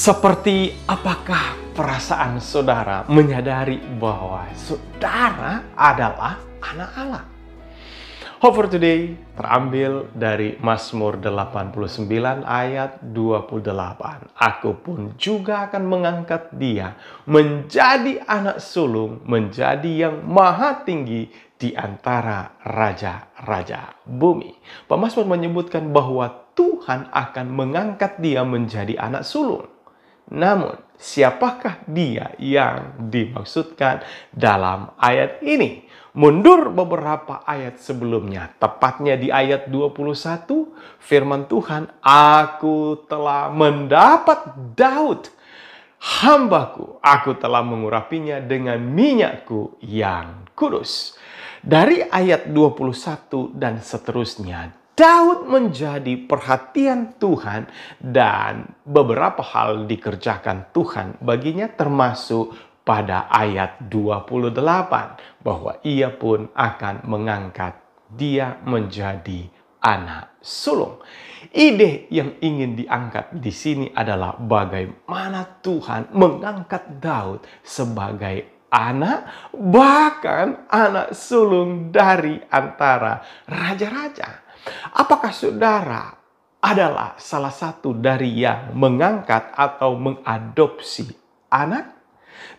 Seperti apakah perasaan saudara menyadari bahwa saudara adalah anak Allah? Hope for today terambil dari Mazmur 89 ayat 28. Aku pun juga akan mengangkat dia menjadi anak sulung, menjadi yang maha tinggi di antara raja-raja bumi. Pemasmur menyebutkan bahwa Tuhan akan mengangkat dia menjadi anak sulung. Namun, siapakah dia yang dimaksudkan dalam ayat ini? Mundur beberapa ayat sebelumnya, tepatnya di ayat 21, firman Tuhan, Aku telah mendapat Daud, hambaku, aku telah mengurapinya dengan minyakku yang kudus. Dari ayat 21 dan seterusnya, Daud menjadi perhatian Tuhan dan beberapa hal dikerjakan Tuhan baginya termasuk pada ayat 28 bahwa ia pun akan mengangkat dia menjadi anak sulung. Ide yang ingin diangkat di sini adalah bagaimana Tuhan mengangkat Daud sebagai anak bahkan anak sulung dari antara raja-raja. Apakah saudara adalah salah satu dari yang mengangkat atau mengadopsi anak?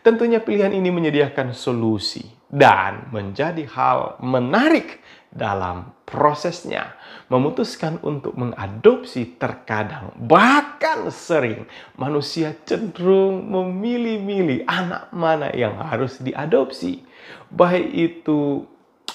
Tentunya pilihan ini menyediakan solusi dan menjadi hal menarik dalam prosesnya. Memutuskan untuk mengadopsi terkadang bahkan sering manusia cenderung memilih-milih anak mana yang harus diadopsi. Baik itu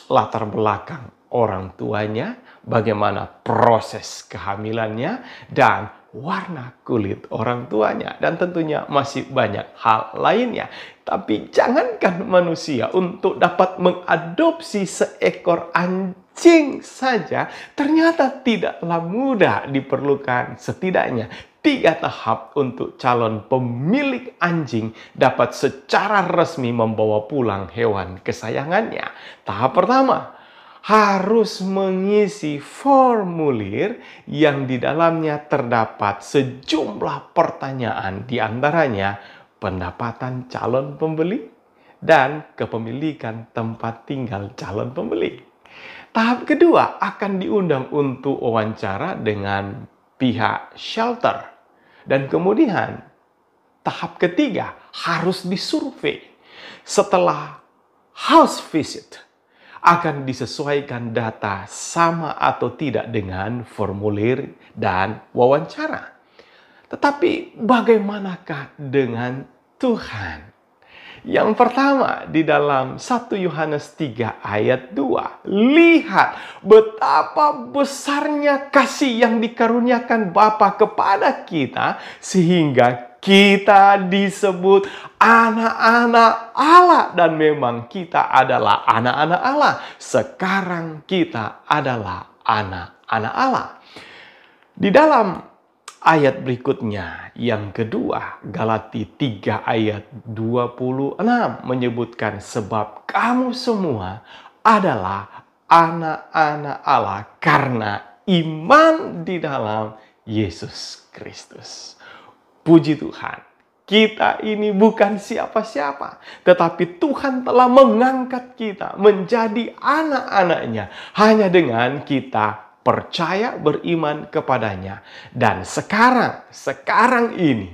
latar belakang orang tuanya, bagaimana proses kehamilannya dan warna kulit orang tuanya dan tentunya masih banyak hal lainnya. Tapi jangankan manusia untuk dapat mengadopsi seekor anjing saja ternyata tidaklah mudah diperlukan setidaknya tiga tahap untuk calon pemilik anjing dapat secara resmi membawa pulang hewan kesayangannya. Tahap pertama, harus mengisi formulir yang di dalamnya terdapat sejumlah pertanyaan di antaranya pendapatan calon pembeli dan kepemilikan tempat tinggal calon pembeli. Tahap kedua akan diundang untuk wawancara dengan pihak shelter. Dan kemudian tahap ketiga harus disurvei. Setelah house visit, akan disesuaikan data sama atau tidak dengan formulir dan wawancara. Tetapi bagaimanakah dengan Tuhan? Yang pertama di dalam 1 Yohanes 3 ayat 2. Lihat betapa besarnya kasih yang dikaruniakan Bapa kepada kita sehingga kita disebut anak-anak Allah dan memang kita adalah anak-anak Allah. Sekarang kita adalah anak-anak Allah. Di dalam ayat berikutnya yang kedua Galati 3 ayat 26 menyebutkan sebab kamu semua adalah anak-anak Allah karena iman di dalam Yesus Kristus. Puji Tuhan, kita ini bukan siapa-siapa, tetapi Tuhan telah mengangkat kita menjadi anak-anaknya hanya dengan kita percaya beriman kepadanya. Dan sekarang, sekarang ini,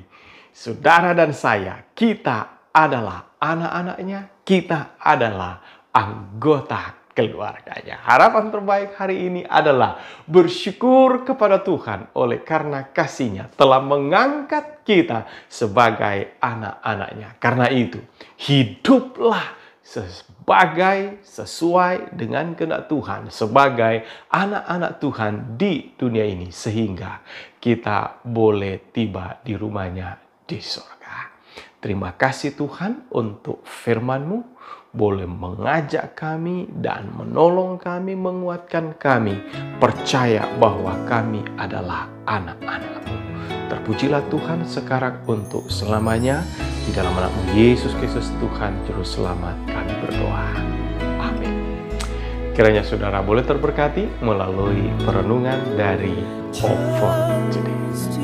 saudara dan saya, kita adalah anak-anaknya, kita adalah anggota keluarganya. Harapan terbaik hari ini adalah bersyukur kepada Tuhan oleh karena kasihnya telah mengangkat kita sebagai anak-anaknya. Karena itu, hiduplah sebagai sesuai dengan kehendak Tuhan, sebagai anak-anak Tuhan di dunia ini sehingga kita boleh tiba di rumahnya di surga. Terima kasih Tuhan untuk firman-Mu boleh mengajak kami dan menolong kami, menguatkan kami, percaya bahwa kami adalah anak anakmu Terpujilah Tuhan sekarang untuk selamanya. Di dalam anakmu Yesus Kristus Tuhan Juru Selamat kami berdoa. Amin. Kiranya saudara boleh terberkati melalui perenungan dari Hope for Today.